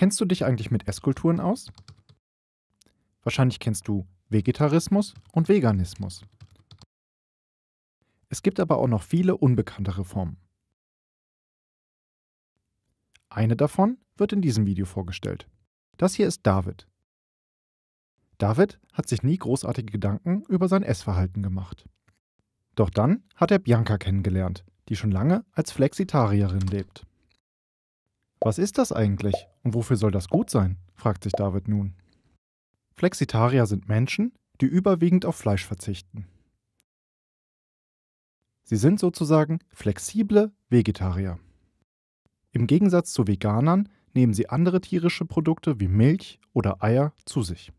Kennst du dich eigentlich mit Esskulturen aus? Wahrscheinlich kennst du Vegetarismus und Veganismus. Es gibt aber auch noch viele unbekanntere Formen. Eine davon wird in diesem Video vorgestellt. Das hier ist David. David hat sich nie großartige Gedanken über sein Essverhalten gemacht. Doch dann hat er Bianca kennengelernt, die schon lange als Flexitarierin lebt. Was ist das eigentlich und wofür soll das gut sein? fragt sich David nun. Flexitarier sind Menschen, die überwiegend auf Fleisch verzichten. Sie sind sozusagen flexible Vegetarier. Im Gegensatz zu Veganern nehmen sie andere tierische Produkte wie Milch oder Eier zu sich.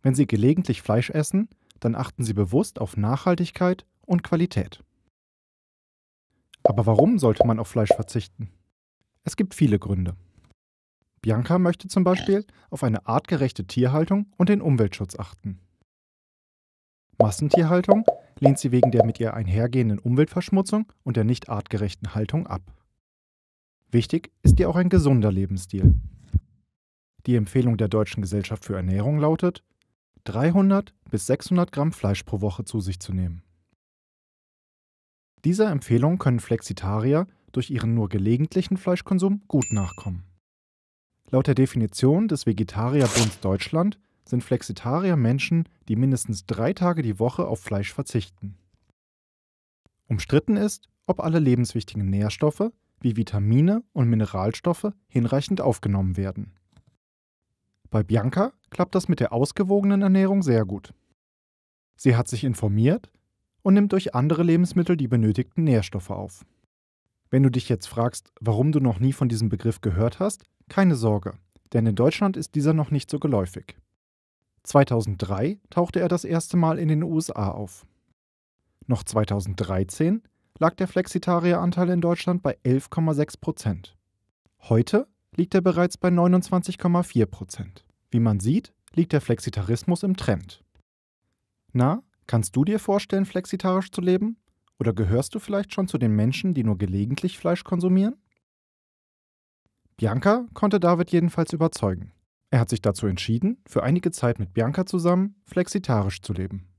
Wenn sie gelegentlich Fleisch essen, dann achten sie bewusst auf Nachhaltigkeit und Qualität. Aber warum sollte man auf Fleisch verzichten? Es gibt viele Gründe. Bianca möchte zum Beispiel auf eine artgerechte Tierhaltung und den Umweltschutz achten. Massentierhaltung lehnt sie wegen der mit ihr einhergehenden Umweltverschmutzung und der nicht artgerechten Haltung ab. Wichtig ist ihr auch ein gesunder Lebensstil. Die Empfehlung der Deutschen Gesellschaft für Ernährung lautet, 300 bis 600 Gramm Fleisch pro Woche zu sich zu nehmen. Dieser Empfehlung können Flexitarier durch ihren nur gelegentlichen Fleischkonsum gut nachkommen. Laut der Definition des Vegetarierbunds Deutschland sind Flexitarier Menschen, die mindestens drei Tage die Woche auf Fleisch verzichten. Umstritten ist, ob alle lebenswichtigen Nährstoffe wie Vitamine und Mineralstoffe hinreichend aufgenommen werden. Bei Bianca klappt das mit der ausgewogenen Ernährung sehr gut. Sie hat sich informiert und nimmt durch andere Lebensmittel die benötigten Nährstoffe auf. Wenn du dich jetzt fragst, warum du noch nie von diesem Begriff gehört hast, keine Sorge, denn in Deutschland ist dieser noch nicht so geläufig. 2003 tauchte er das erste Mal in den USA auf. Noch 2013 lag der Flexitarieranteil in Deutschland bei 11,6 Prozent. Heute liegt er bereits bei 29,4 Prozent. Wie man sieht, liegt der Flexitarismus im Trend. Na, kannst du dir vorstellen, flexitarisch zu leben? Oder gehörst du vielleicht schon zu den Menschen, die nur gelegentlich Fleisch konsumieren? Bianca konnte David jedenfalls überzeugen. Er hat sich dazu entschieden, für einige Zeit mit Bianca zusammen flexitarisch zu leben.